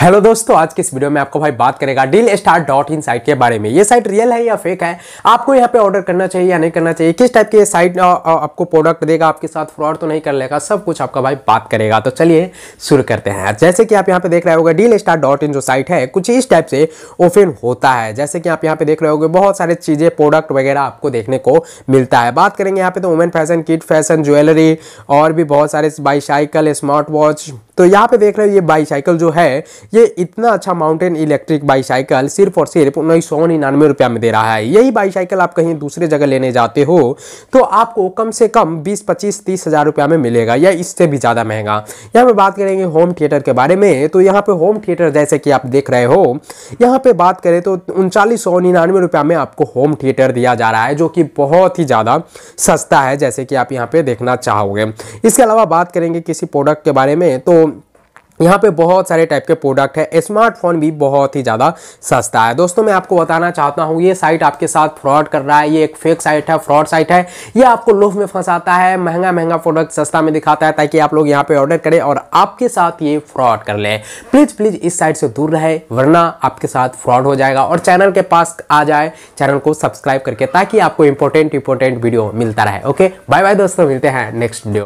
hello दोस्तों आज के इस वीडियो में आपको भाई बात करेगा deal star dot in site के बारे में ये साइट रियल है या फेक है आपको यहाँ पे ऑर्डर करना चाहिए या नहीं करना चाहिए किस टाइप की साइट आपको प्रोडक्ट देगा आपके साथ फ्रॉड तो नहीं कर लेगा सब कुछ आपका भाई बात करेगा तो चलिए शुरू करते हैं जैसे कि आप यहाँ पे देख रहे होगा डील स्टार डॉट इन जो साइट है कुछ इस टाइप से ओपन होता है जैसे कि आप यहाँ पे देख रहे हो बहुत सारे चीज़ें प्रोडक्ट वगैरह आपको देखने को मिलता है बात करेंगे यहाँ पे तो women fashion kit fashion jewellery और भी बहुत सारे बाईसाइकिल स्मार्ट वॉच तो यहाँ पे देख रहे हो ये बाईसाइकिल जो है ये इतना अच्छा माउंटेन इलेक्ट्रिक बाईसाइकिल सिर्फ और सिर्फ उन्नीस सौ निन्यानवे रुपया में दे रहा है यही बाईसाइकिल आप कहीं दूसरे जगह लेने जाते हो तो आपको कम से कम बीस पच्चीस तीस हज़ार रुपया में मिलेगा या इससे भी ज़्यादा महंगा यहाँ पर बात करेंगे होम थिएटर के बारे में तो यहाँ पर होम थिएटर जैसे कि आप देख रहे हो यहाँ पर बात करें तो उनचालीस सौ निन्यानवे रुपया में आपको होम थिएटर दिया जा रहा है जो कि बहुत ही ज़्यादा सस्ता है जैसे कि आप यहाँ पर देखना चाहोगे इसके अलावा बात करेंगे किसी प्रोडक्ट के बारे में तो यहाँ पे बहुत सारे टाइप के प्रोडक्ट है स्मार्टफोन भी बहुत ही ज़्यादा सस्ता है दोस्तों मैं आपको बताना चाहता हूँ ये साइट आपके साथ फ्रॉड कर रहा है ये एक फेक साइट है फ्रॉड साइट है ये आपको लोभ में फंसाता है महंगा महंगा प्रोडक्ट सस्ता में दिखाता है ताकि आप लोग यहाँ पे ऑर्डर करें और आपके साथ ये फ्रॉड कर ले प्लीज़ प्लीज़ इस साइट से दूर रहे वरना आपके साथ फ्रॉड हो जाएगा और चैनल के पास आ जाए चैनल को सब्सक्राइब करके ताकि आपको इंपॉर्टेंट इंपॉर्टेंट वीडियो मिलता रहे ओके बाय बाय दोस्तों मिलते हैं नेक्स्ट वीडियो